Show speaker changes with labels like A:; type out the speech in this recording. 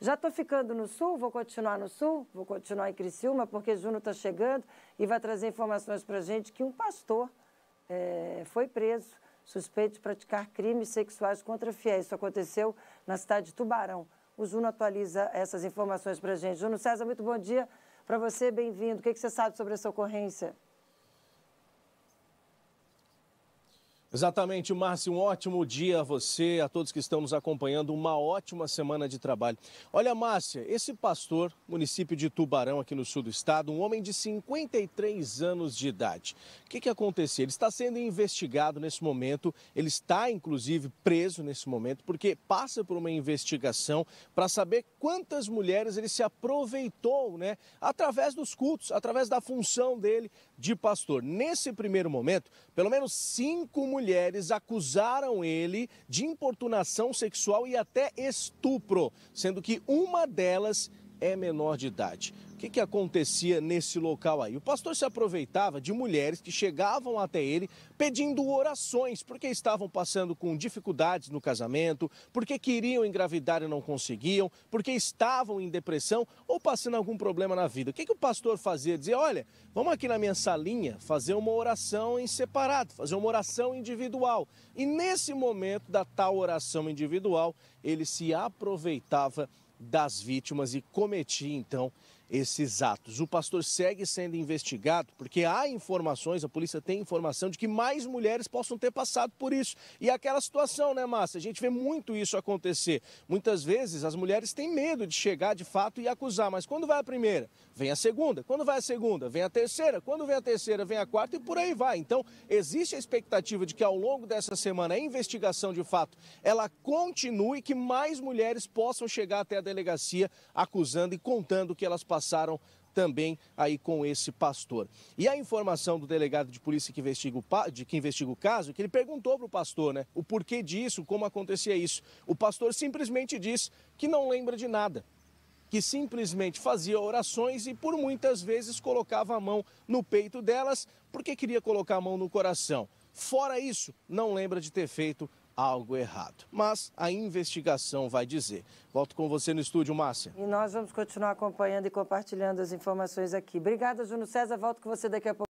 A: Já estou ficando no Sul, vou continuar no Sul, vou continuar em Criciúma, porque Juno está chegando e vai trazer informações para a gente que um pastor é, foi preso, suspeito de praticar crimes sexuais contra fiéis. Isso aconteceu na cidade de Tubarão. O Juno atualiza essas informações para a gente. Juno César, muito bom dia para você, bem-vindo. O que, que você sabe sobre essa ocorrência?
B: Exatamente, Márcio. Um ótimo dia a você, a todos que estão nos acompanhando. Uma ótima semana de trabalho. Olha, Márcia, esse pastor, município de Tubarão, aqui no sul do estado, um homem de 53 anos de idade. O que, que aconteceu? Ele está sendo investigado nesse momento. Ele está, inclusive, preso nesse momento, porque passa por uma investigação para saber quantas mulheres ele se aproveitou, né? Através dos cultos, através da função dele de pastor. Nesse primeiro momento, pelo menos cinco mulheres mulheres acusaram ele de importunação sexual e até estupro, sendo que uma delas é menor de idade. O que, que acontecia nesse local aí? O pastor se aproveitava de mulheres que chegavam até ele pedindo orações, porque estavam passando com dificuldades no casamento, porque queriam engravidar e não conseguiam, porque estavam em depressão ou passando algum problema na vida. O que, que o pastor fazia? Dizia: olha, vamos aqui na minha salinha fazer uma oração em separado, fazer uma oração individual. E nesse momento da tal oração individual, ele se aproveitava das vítimas e cometi então esses atos. O pastor segue sendo investigado porque há informações, a polícia tem informação de que mais mulheres possam ter passado por isso. E é aquela situação, né, Márcia? A gente vê muito isso acontecer. Muitas vezes as mulheres têm medo de chegar de fato e acusar, mas quando vai a primeira, vem a segunda. Quando vai a segunda, vem a terceira. Quando vem a terceira, vem a quarta e por aí vai. Então, existe a expectativa de que ao longo dessa semana a investigação de fato ela continue e que mais mulheres possam chegar até a delegacia acusando e contando que elas passaram passaram também aí com esse pastor. E a informação do delegado de polícia que investiga o, de, que investiga o caso, que ele perguntou para o pastor né, o porquê disso, como acontecia isso. O pastor simplesmente diz que não lembra de nada, que simplesmente fazia orações e por muitas vezes colocava a mão no peito delas porque queria colocar a mão no coração. Fora isso, não lembra de ter feito algo errado. Mas a investigação vai dizer. Volto com você no estúdio, Márcia.
A: E nós vamos continuar acompanhando e compartilhando as informações aqui. Obrigada, Júnior César. Volto com você daqui a pouco.